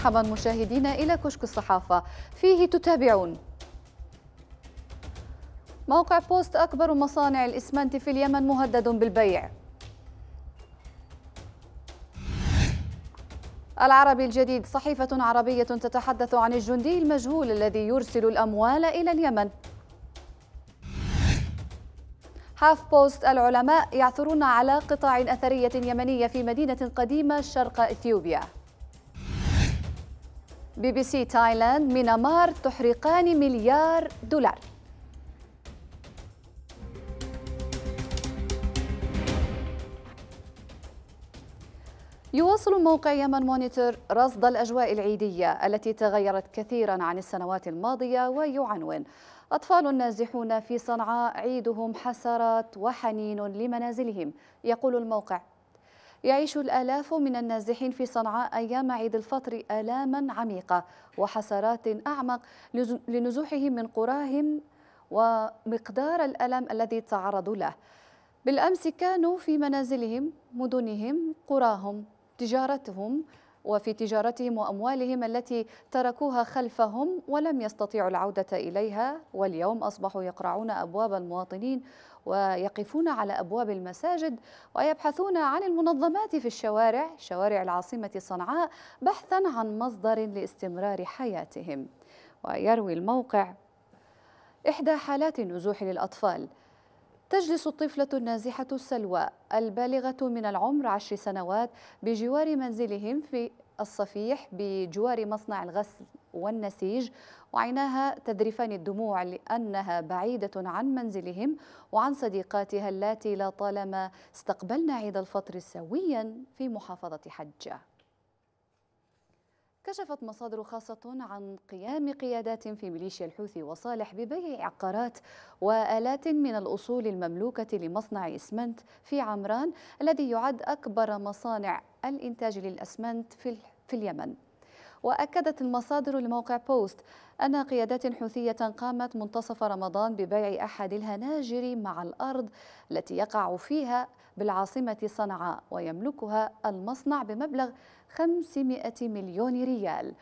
مرحبا مشاهدينا إلى كشك الصحافة فيه تتابعون موقع بوست أكبر مصانع الإسمنت في اليمن مهدد بالبيع العربي الجديد صحيفة عربية تتحدث عن الجندي المجهول الذي يرسل الأموال إلى اليمن هاف بوست العلماء يعثرون على قطع أثرية يمنية في مدينة قديمة شرق إثيوبيا بي بي سي تايلاند مينمار تحرقان مليار دولار يواصل موقع يمن مونيتور رصد الأجواء العيدية التي تغيرت كثيرا عن السنوات الماضية ويعنون أطفال نازحون في صنعاء عيدهم حسرات وحنين لمنازلهم يقول الموقع يعيش الآلاف من النازحين في صنعاء أيام عيد الفطر آلاما عميقة وحسرات أعمق لنزوحهم من قراهم ومقدار الألم الذي تعرضوا له بالأمس كانوا في منازلهم مدنهم قراهم تجارتهم وفي تجارتهم وأموالهم التي تركوها خلفهم ولم يستطيعوا العودة إليها واليوم أصبحوا يقرعون أبواب المواطنين ويقفون على أبواب المساجد ويبحثون عن المنظمات في الشوارع شوارع العاصمة صنعاء بحثا عن مصدر لاستمرار حياتهم ويروي الموقع إحدى حالات النزوح للأطفال تجلس الطفلة النازحة السلواء البالغة من العمر عشر سنوات بجوار منزلهم في الصفيح بجوار مصنع الغسل والنسيج وعيناها تذرفان الدموع لأنها بعيدة عن منزلهم وعن صديقاتها اللاتي لطالما استقبلن عيد الفطر سويا في محافظة حجة كشفت مصادر خاصة عن قيام قيادات في ميليشيا الحوثي وصالح ببيع عقارات وآلات من الأصول المملوكة لمصنع إسمنت في عمران الذي يعد أكبر مصانع الإنتاج للأسمنت في اليمن وأكدت المصادر لموقع بوست أن قيادات حوثية قامت منتصف رمضان ببيع أحد الهناجر مع الأرض التي يقع فيها بالعاصمة صنعاء ويملكها المصنع بمبلغ 500 مليون ريال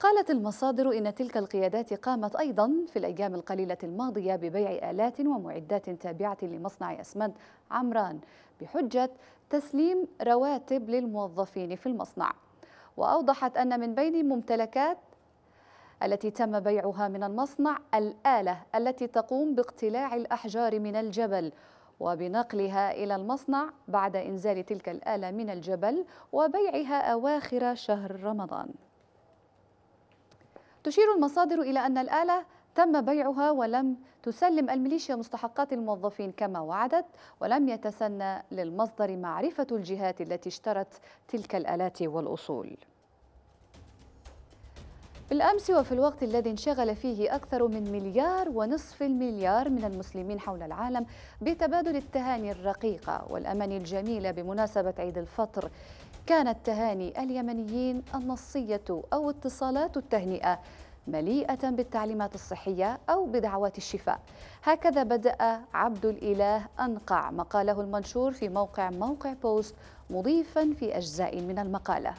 قالت المصادر إن تلك القيادات قامت أيضا في الأيام القليلة الماضية ببيع آلات ومعدات تابعة لمصنع أسمنت عمران بحجة تسليم رواتب للموظفين في المصنع وأوضحت أن من بين ممتلكات التي تم بيعها من المصنع الآلة التي تقوم باقتلاع الأحجار من الجبل وبنقلها إلى المصنع بعد إنزال تلك الآلة من الجبل وبيعها أواخر شهر رمضان تشير المصادر إلى أن الآلة تم بيعها ولم تسلم الميليشيا مستحقات الموظفين كما وعدت ولم يتسنى للمصدر معرفة الجهات التي اشترت تلك الآلات والأصول بالأمس وفي الوقت الذي انشغل فيه أكثر من مليار ونصف المليار من المسلمين حول العالم بتبادل التهاني الرقيقة والأماني الجميلة بمناسبة عيد الفطر كانت تهاني اليمنيين النصية أو اتصالات التهنئة مليئة بالتعليمات الصحية أو بدعوات الشفاء هكذا بدأ عبد الإله أنقع مقاله المنشور في موقع موقع بوست مضيفا في أجزاء من المقالة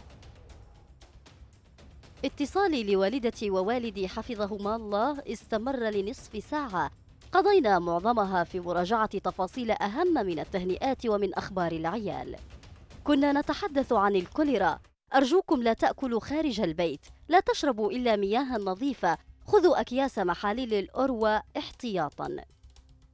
اتصالي لوالدتي ووالدي حفظهما الله استمر لنصف ساعة قضينا معظمها في مراجعة تفاصيل أهم من التهنئات ومن أخبار العيال كنا نتحدث عن الكوليرا أرجوكم لا تأكلوا خارج البيت لا تشربوا إلا مياها نظيفة خذوا أكياس محاليل الأروى احتياطاً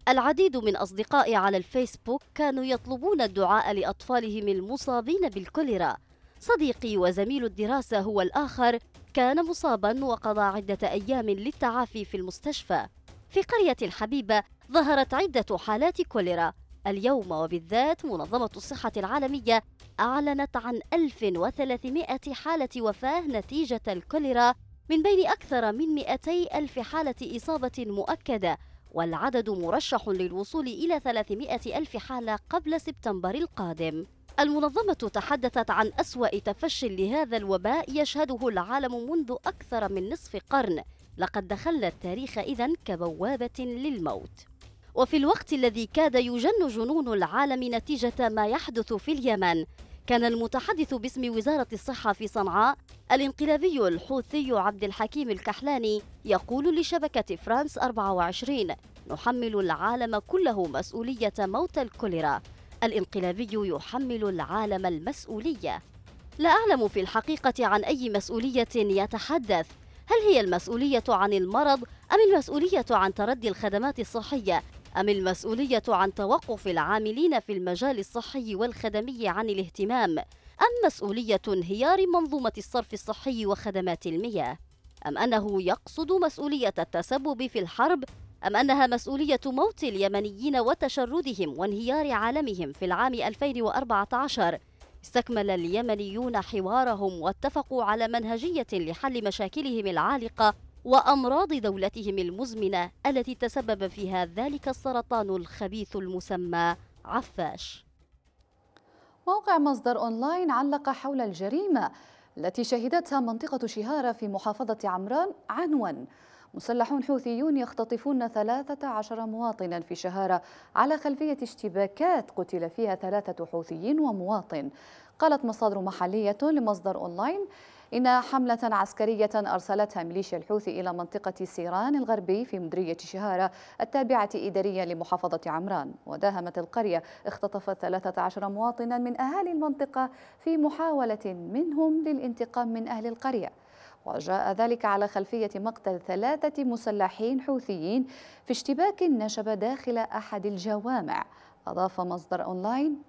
العديد من أصدقائي على الفيسبوك كانوا يطلبون الدعاء لأطفالهم المصابين بالكوليرا صديقي وزميل الدراسة هو الآخر كان مصابا وقضى عدة أيام للتعافي في المستشفى في قرية الحبيبة ظهرت عدة حالات كوليرا اليوم وبالذات منظمة الصحة العالمية أعلنت عن 1300 حالة وفاة نتيجة الكوليرا من بين أكثر من 200 ألف حالة إصابة مؤكدة والعدد مرشح للوصول إلى 300 ألف حالة قبل سبتمبر القادم المنظمة تحدثت عن أسوأ تفشي لهذا الوباء يشهده العالم منذ أكثر من نصف قرن لقد دخلنا التاريخ إذا كبوابة للموت وفي الوقت الذي كاد يجن جنون العالم نتيجة ما يحدث في اليمن كان المتحدث باسم وزارة الصحة في صنعاء الانقلابي الحوثي عبد الحكيم الكحلاني يقول لشبكة فرانس 24 نحمل العالم كله مسؤولية موت الكوليرا الانقلابي يحمل العالم المسؤولية لا أعلم في الحقيقة عن أي مسؤولية يتحدث هل هي المسؤولية عن المرض أم المسؤولية عن تردي الخدمات الصحية أم المسؤولية عن توقف العاملين في المجال الصحي والخدمي عن الاهتمام أم مسؤولية انهيار منظومة الصرف الصحي وخدمات المياه أم أنه يقصد مسؤولية التسبب في الحرب أم أنها مسؤولية موت اليمنيين وتشردهم وانهيار عالمهم في العام 2014 استكمل اليمنيون حوارهم واتفقوا على منهجية لحل مشاكلهم العالقة وأمراض دولتهم المزمنة التي تسبب فيها ذلك السرطان الخبيث المسمى عفاش موقع مصدر أونلاين علق حول الجريمة التي شهدتها منطقة شهارة في محافظة عمران عنواً مسلحون حوثيون يختطفون 13 مواطنا في شهارة على خلفية اشتباكات قتل فيها ثلاثة حوثيين ومواطن قالت مصادر محلية لمصدر أونلاين إن حملة عسكرية أرسلتها ميليشيا الحوثي إلى منطقة سيران الغربي في مدرية شهارة التابعة إداريا لمحافظة عمران وداهمت القرية اختطفت 13 مواطنا من أهالي المنطقة في محاولة منهم للانتقام من أهل القرية وجاء ذلك على خلفية مقتل ثلاثة مسلحين حوثيين في اشتباك نشب داخل أحد الجوامع أضاف مصدر أونلاين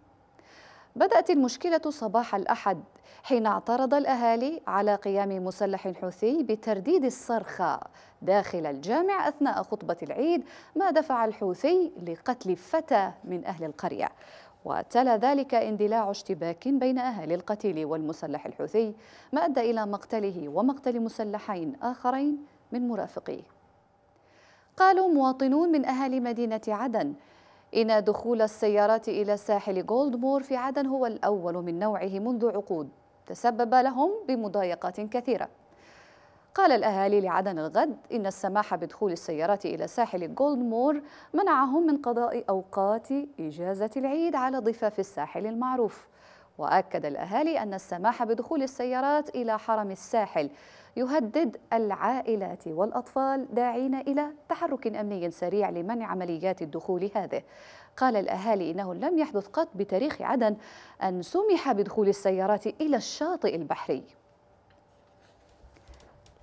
بدأت المشكلة صباح الأحد حين اعترض الأهالي على قيام مسلح حوثي بترديد الصرخة داخل الجامع أثناء خطبة العيد ما دفع الحوثي لقتل فتى من أهل القرية وتلا ذلك اندلاع اشتباك بين أهالي القتيل والمسلح الحوثي ما أدى إلى مقتله ومقتل مسلحين آخرين من مرافقيه قالوا مواطنون من أهالي مدينة عدن إن دخول السيارات إلى ساحل جولدمور في عدن هو الأول من نوعه منذ عقود تسبب لهم بمضايقات كثيرة قال الأهالي لعدن الغد إن السماح بدخول السيارات إلى ساحل جولد مور منعهم من قضاء أوقات إجازة العيد على ضفاف الساحل المعروف وأكد الأهالي أن السماح بدخول السيارات إلى حرم الساحل يهدد العائلات والأطفال داعين إلى تحرك أمني سريع لمنع عمليات الدخول هذه قال الأهالي إنه لم يحدث قط بتاريخ عدن أن سمح بدخول السيارات إلى الشاطئ البحري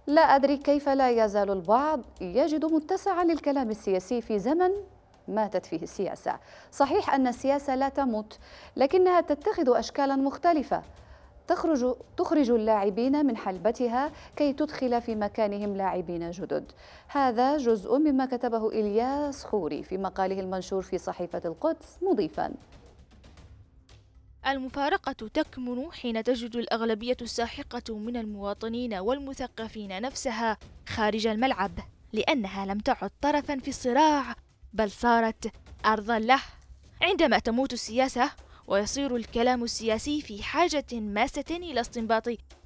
لا أدري كيف لا يزال البعض يجد متسعا للكلام السياسي في زمن ماتت فيه السياسة صحيح أن السياسة لا تموت لكنها تتخذ أشكالا مختلفة تخرج تخرج اللاعبين من حلبتها كي تدخل في مكانهم لاعبين جدد هذا جزء مما كتبه إلياس خوري في مقاله المنشور في صحيفة القدس مضيفاً المفارقة تكمن حين تجد الأغلبية الساحقة من المواطنين والمثقفين نفسها خارج الملعب لأنها لم تعد طرفا في الصراع بل صارت أرضا له عندما تموت السياسة ويصير الكلام السياسي في حاجة ماسة إلى استنباط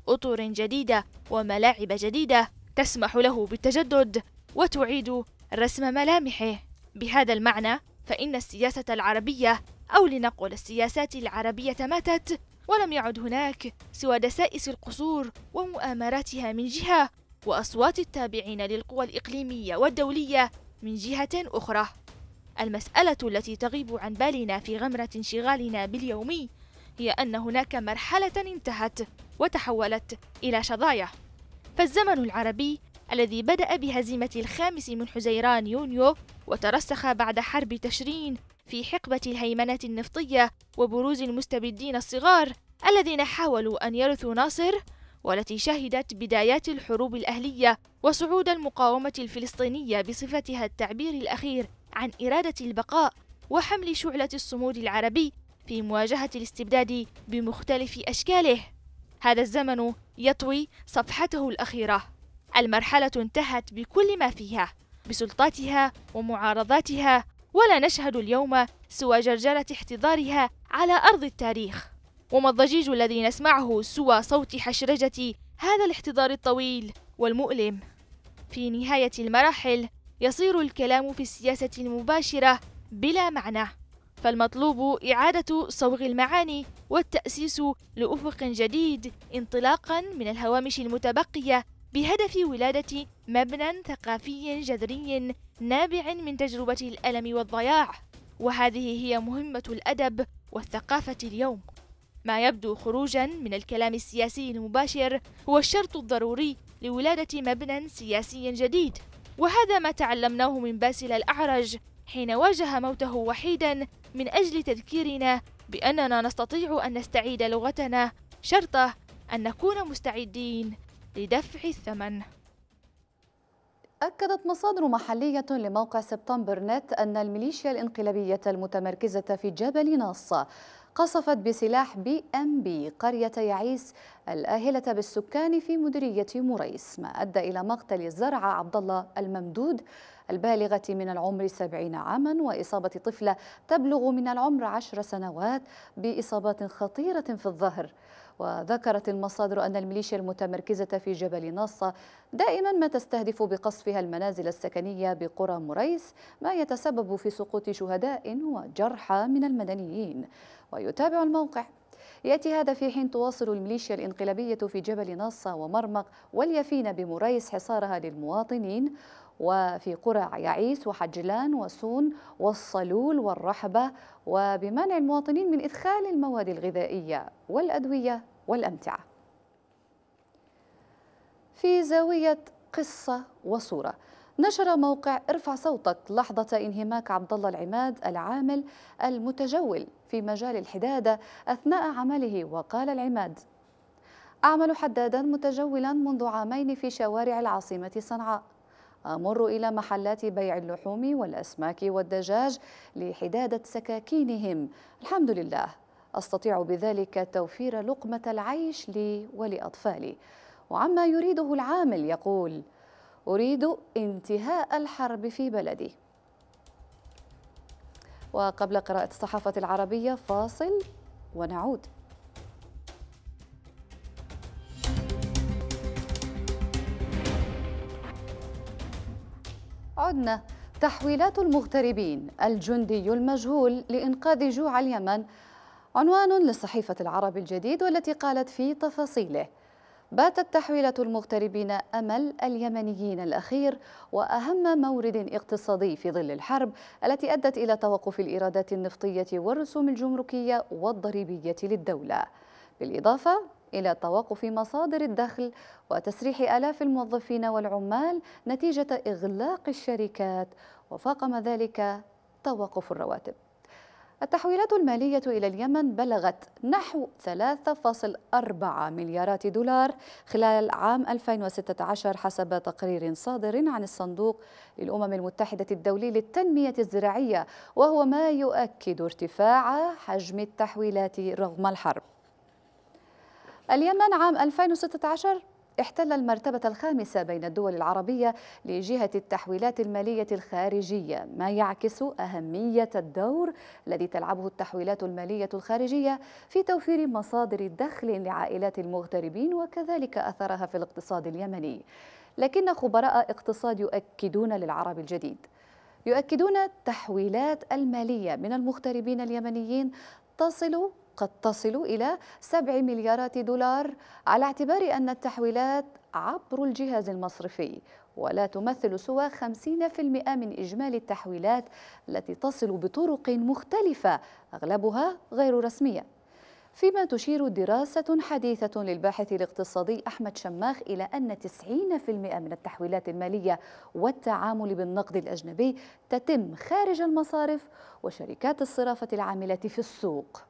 أطر جديدة وملاعب جديدة تسمح له بالتجدد وتعيد رسم ملامحه بهذا المعنى فإن السياسة العربية أو لنقل السياسات العربية ماتت ولم يعد هناك سوى دسائس القصور ومؤامراتها من جهة وأصوات التابعين للقوى الإقليمية والدولية من جهة أخرى المسألة التي تغيب عن بالنا في غمرة انشغالنا باليومي هي أن هناك مرحلة انتهت وتحولت إلى شظايا فالزمن العربي الذي بدأ بهزيمة الخامس من حزيران يونيو وترسخ بعد حرب تشرين في حقبة الهيمنة النفطية وبروز المستبدين الصغار الذين حاولوا أن يرثوا ناصر والتي شهدت بدايات الحروب الأهلية وصعود المقاومة الفلسطينية بصفتها التعبير الأخير عن إرادة البقاء وحمل شعلة الصمود العربي في مواجهة الاستبداد بمختلف أشكاله. هذا الزمن يطوي صفحته الأخيرة. المرحلة انتهت بكل ما فيها، بسلطاتها ومعارضاتها ولا نشهد اليوم سوى جرجرة احتضارها على أرض التاريخ وما الضجيج الذي نسمعه سوى صوت حشرجة هذا الاحتضار الطويل والمؤلم في نهاية المراحل يصير الكلام في السياسة المباشرة بلا معنى فالمطلوب إعادة صوغ المعاني والتأسيس لأفق جديد انطلاقا من الهوامش المتبقية بهدف ولادة مبنى ثقافي جذري نابع من تجربة الألم والضياع وهذه هي مهمة الأدب والثقافة اليوم ما يبدو خروجا من الكلام السياسي المباشر هو الشرط الضروري لولادة مبنى سياسي جديد وهذا ما تعلمناه من باسل الأعرج حين واجه موته وحيدا من أجل تذكيرنا بأننا نستطيع أن نستعيد لغتنا شرطه أن نكون مستعدين لدفع الثمن أكدت مصادر محلية لموقع سبتمبر نت أن الميليشيا الانقلابية المتمركزة في جبل ناصة قصفت بسلاح بي ام بي قرية يعيس الآهلة بالسكان في مديرية مريس ما أدى إلى مقتل الزرع عبد الله الممدود البالغة من العمر 70 عاما وإصابة طفلة تبلغ من العمر 10 سنوات بإصابات خطيرة في الظهر وذكرت المصادر أن الميليشيا المتمركزة في جبل ناصة دائما ما تستهدف بقصفها المنازل السكنية بقرى مريس ما يتسبب في سقوط شهداء وجرحى من المدنيين ويتابع الموقع يأتي هذا في حين تواصل الميليشيا الإنقلابية في جبل ناصة ومرمق واليفين بمريس حصارها للمواطنين وفي قرى يعيس وحجلان وسون والصلول والرحبة وبمنع المواطنين من إدخال المواد الغذائية والأدوية والأمتعة في زاوية قصة وصورة نشر موقع ارفع صوتك لحظة انهماك عبد الله العماد العامل المتجول في مجال الحدادة أثناء عمله وقال العماد أعمل حدادا متجولا منذ عامين في شوارع العاصمة صنعاء أمر إلى محلات بيع اللحوم والأسماك والدجاج لحدادة سكاكينهم الحمد لله أستطيع بذلك توفير لقمة العيش لي ولأطفالي وعما يريده العامل يقول أريد انتهاء الحرب في بلدي وقبل قراءة الصحافة العربية فاصل ونعود عدنا تحويلات المغتربين الجندي المجهول لإنقاذ جوع اليمن عنوان لصحيفة العرب الجديد والتي قالت في تفاصيله باتت تحويلة المغتربين أمل اليمنيين الأخير وأهم مورد اقتصادي في ظل الحرب التي أدت إلى توقف الإيرادات النفطية والرسوم الجمركية والضريبية للدولة بالإضافة إلى توقف مصادر الدخل وتسريح آلاف الموظفين والعمال نتيجة إغلاق الشركات وفاقم ذلك توقف الرواتب التحويلات المالية إلى اليمن بلغت نحو 3.4 مليارات دولار خلال عام 2016 حسب تقرير صادر عن الصندوق للأمم المتحدة الدولي للتنمية الزراعية وهو ما يؤكد ارتفاع حجم التحويلات رغم الحرب اليمن عام 2016 احتل المرتبة الخامسة بين الدول العربية لجهة التحويلات المالية الخارجية ما يعكس أهمية الدور الذي تلعبه التحويلات المالية الخارجية في توفير مصادر دخل لعائلات المغتربين وكذلك أثرها في الاقتصاد اليمني لكن خبراء اقتصاد يؤكدون للعرب الجديد يؤكدون التحويلات المالية من المغتربين اليمنيين تصل قد تصل إلى 7 مليارات دولار على اعتبار أن التحويلات عبر الجهاز المصرفي ولا تمثل سوى 50% من إجمالي التحويلات التي تصل بطرق مختلفة أغلبها غير رسمية فيما تشير دراسة حديثة للباحث الاقتصادي أحمد شماخ إلى أن 90% من التحويلات المالية والتعامل بالنقد الأجنبي تتم خارج المصارف وشركات الصرافة العاملة في السوق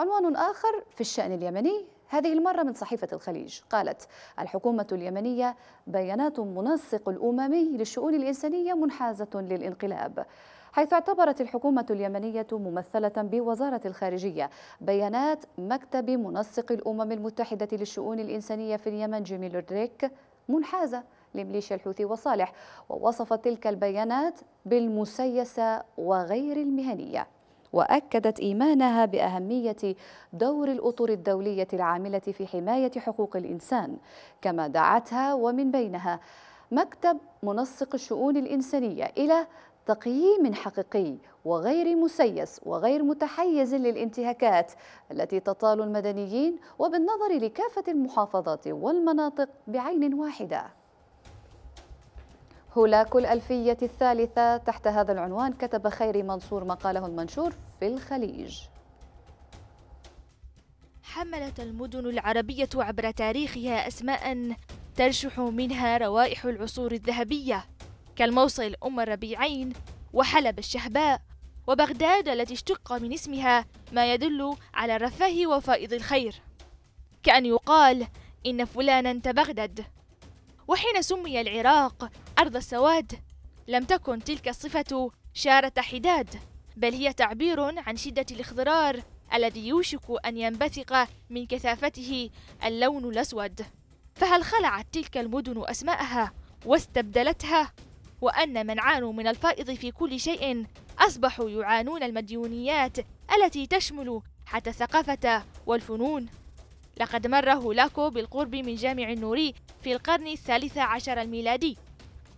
عنوان آخر في الشأن اليمني هذه المرة من صحيفة الخليج قالت الحكومة اليمنية بيانات منسق الأممي للشؤون الإنسانية منحازة للانقلاب حيث اعتبرت الحكومة اليمنية ممثلة بوزارة الخارجية بيانات مكتب منسق الأمم المتحدة للشؤون الإنسانية في اليمن جميل الريك منحازة لميليشيا الحوثي وصالح ووصفت تلك البيانات بالمسيسة وغير المهنية وأكدت إيمانها بأهمية دور الأطر الدولية العاملة في حماية حقوق الإنسان كما دعتها ومن بينها مكتب منسق الشؤون الإنسانية إلى تقييم حقيقي وغير مسيس وغير متحيز للانتهاكات التي تطال المدنيين وبالنظر لكافة المحافظات والمناطق بعين واحدة هولاك الألفية الثالثة تحت هذا العنوان كتب خيري منصور مقاله المنشور في الخليج حملت المدن العربية عبر تاريخها أسماء ترشح منها روائح العصور الذهبية كالموصل أم الربيعين وحلب الشهباء وبغداد التي اشتق من اسمها ما يدل على الرفاه وفائض الخير كأن يقال إن فلانا تبغدد وحين سمي العراق أرض السواد لم تكن تلك الصفة شارة حداد بل هي تعبير عن شدة الاخضرار الذي يوشك أن ينبثق من كثافته اللون الأسود فهل خلعت تلك المدن أسماءها واستبدلتها وأن من عانوا من الفائض في كل شيء أصبحوا يعانون المديونيات التي تشمل حتى الثقافة والفنون لقد مر هولاكو بالقرب من جامع النوري في القرن الثالث عشر الميلادي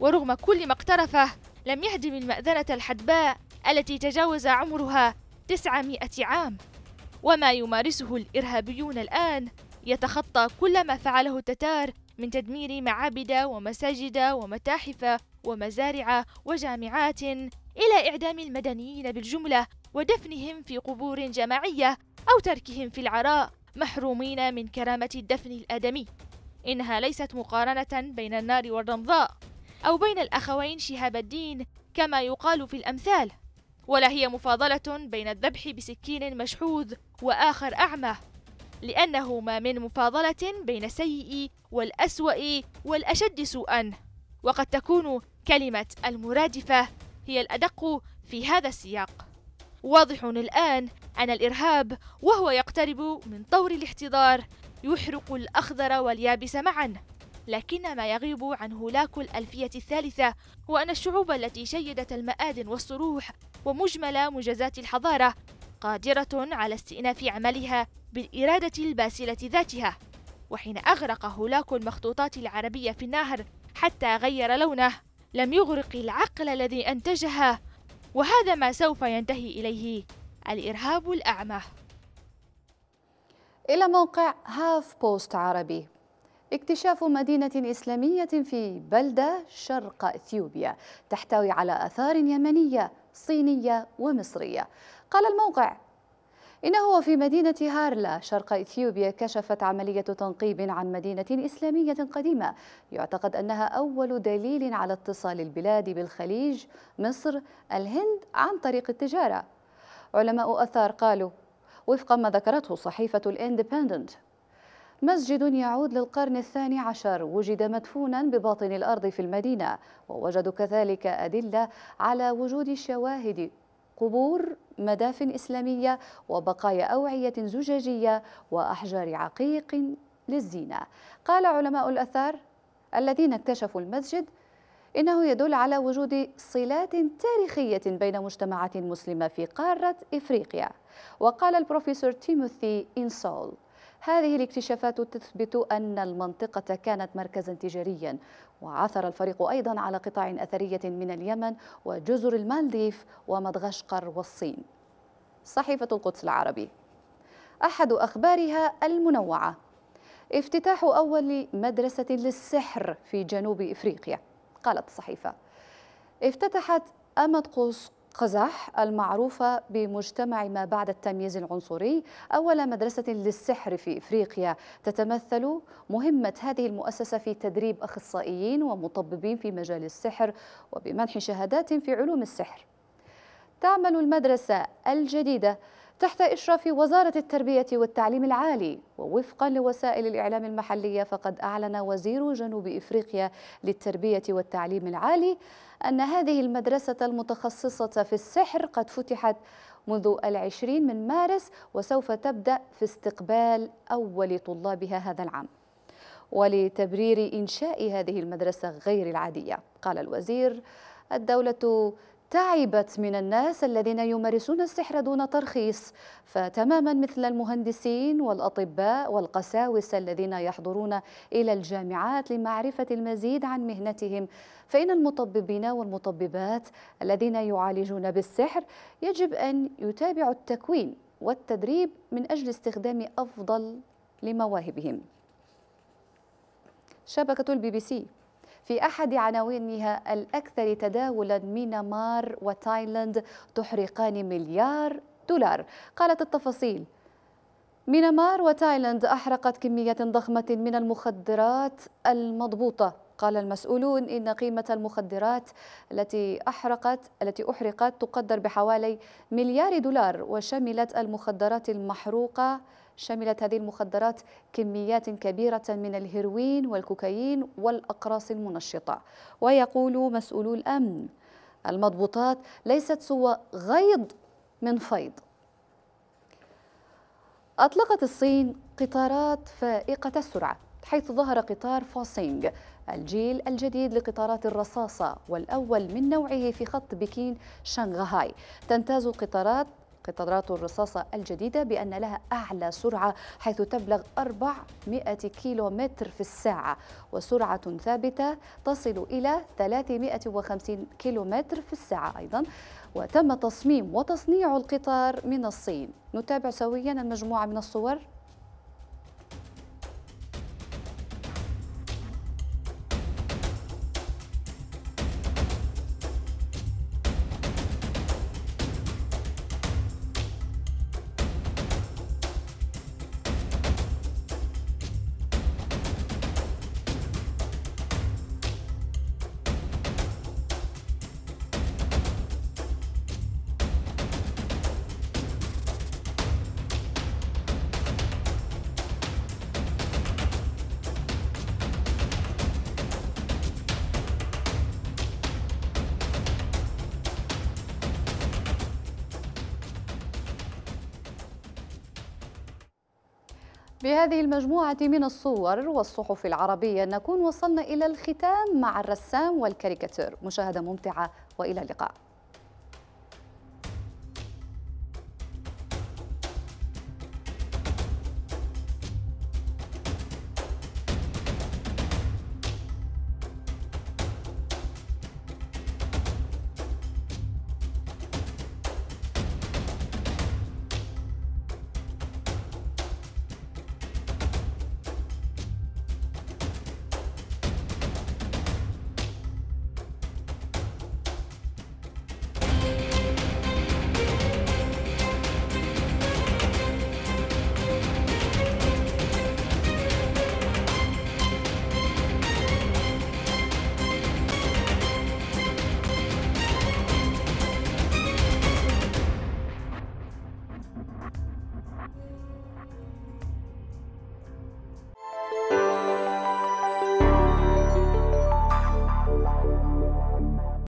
ورغم كل ما اقترفه لم يهدم المأذنة الحدباء التي تجاوز عمرها 900 عام وما يمارسه الإرهابيون الآن يتخطى كل ما فعله التتار من تدمير معابد ومساجد ومتاحف ومزارع وجامعات إلى إعدام المدنيين بالجملة ودفنهم في قبور جماعية أو تركهم في العراء محرومين من كرامة الدفن الآدمي إنها ليست مقارنة بين النار والرمضاء أو بين الأخوين شهاب الدين كما يقال في الأمثال ولا هي مفاضلة بين الذبح بسكين مشحوذ وآخر أعمى لأنه ما من مفاضلة بين السيء والأسوأ والأشد سوءا وقد تكون كلمة المرادفة هي الأدق في هذا السياق واضح الآن أن الإرهاب وهو يقترب من طور الاحتضار يحرق الأخضر واليابس معا لكن ما يغيب عن هولاكو الألفية الثالثة هو أن الشعوب التي شيدت المآدن والصروح ومجمل منجزات الحضارة قادرة على استئناف عملها بالإرادة الباسلة ذاتها وحين أغرق هولاكو المخطوطات العربية في النهر حتى غير لونه لم يغرق العقل الذي أنتجها وهذا ما سوف ينتهي إليه الإرهاب الأعمى إلى موقع هاف بوست عربي اكتشاف مدينة إسلامية في بلدة شرق إثيوبيا تحتوي على آثار يمنية صينية ومصرية قال الموقع إنه وفي مدينة هارلا شرق إثيوبيا كشفت عملية تنقيب عن مدينة إسلامية قديمة يعتقد أنها أول دليل على اتصال البلاد بالخليج مصر الهند عن طريق التجارة علماء أثار قالوا وفق ما ذكرته صحيفة الاندبندنت مسجد يعود للقرن الثاني عشر وجد مدفونا بباطن الأرض في المدينة ووجدوا كذلك أدلة على وجود شواهد قبور مدافن إسلامية وبقايا أوعية زجاجية وأحجار عقيق للزينة قال علماء الأثار الذين اكتشفوا المسجد إنه يدل على وجود صلات تاريخية بين مجتمعات مسلمة في قارة إفريقيا وقال البروفيسور تيموثي إنسول هذه الاكتشافات تثبت أن المنطقة كانت مركزا تجاريا وعثر الفريق أيضا على قطع أثرية من اليمن وجزر المالديف ومدغشقر والصين صحيفة القدس العربي أحد أخبارها المنوعة افتتاح أول مدرسة للسحر في جنوب إفريقيا قالت الصحيفة افتتحت أمد قوس قزح المعروفة بمجتمع ما بعد التمييز العنصري أول مدرسة للسحر في إفريقيا تتمثل مهمة هذه المؤسسة في تدريب أخصائيين ومطببين في مجال السحر وبمنح شهادات في علوم السحر تعمل المدرسة الجديدة تحت إشراف وزارة التربية والتعليم العالي ووفقا لوسائل الإعلام المحلية فقد أعلن وزير جنوب إفريقيا للتربية والتعليم العالي أن هذه المدرسة المتخصصة في السحر قد فتحت منذ العشرين من مارس وسوف تبدأ في استقبال أول طلابها هذا العام ولتبرير إنشاء هذه المدرسة غير العادية قال الوزير الدولة تعبت من الناس الذين يمارسون السحر دون ترخيص فتماما مثل المهندسين والأطباء والقساوسة الذين يحضرون إلى الجامعات لمعرفة المزيد عن مهنتهم فإن المطببين والمطببات الذين يعالجون بالسحر يجب أن يتابعوا التكوين والتدريب من أجل استخدام أفضل لمواهبهم شبكة البي بي سي في أحد عناوينها الأكثر تداولا مينمار وتايلاند تحرقان مليار دولار قالت التفاصيل مينمار وتايلاند أحرقت كمية ضخمة من المخدرات المضبوطة قال المسؤولون إن قيمة المخدرات التي أحرقت التي أحرقت تقدر بحوالي مليار دولار وشملت المخدرات المحروقة شملت هذه المخدرات كميات كبيرة من الهيروين والكوكايين والأقراص المنشطة ويقول مسؤولو الأمن المضبوطات ليست سوى غيض من فيض أطلقت الصين قطارات فائقة السرعة حيث ظهر قطار فوسينغ الجيل الجديد لقطارات الرصاصة والأول من نوعه في خط بكين شنغهاي تنتاز القطارات قطارات الرصاصة الجديدة بأن لها أعلى سرعة حيث تبلغ 400 كيلومتر في الساعة وسرعة ثابتة تصل إلى 350 كيلومتر في الساعة أيضا وتم تصميم وتصنيع القطار من الصين نتابع سويا المجموعة من الصور بهذه المجموعة من الصور والصحف العربية نكون وصلنا إلى الختام مع الرسام والكاريكاتير مشاهدة ممتعة وإلى اللقاء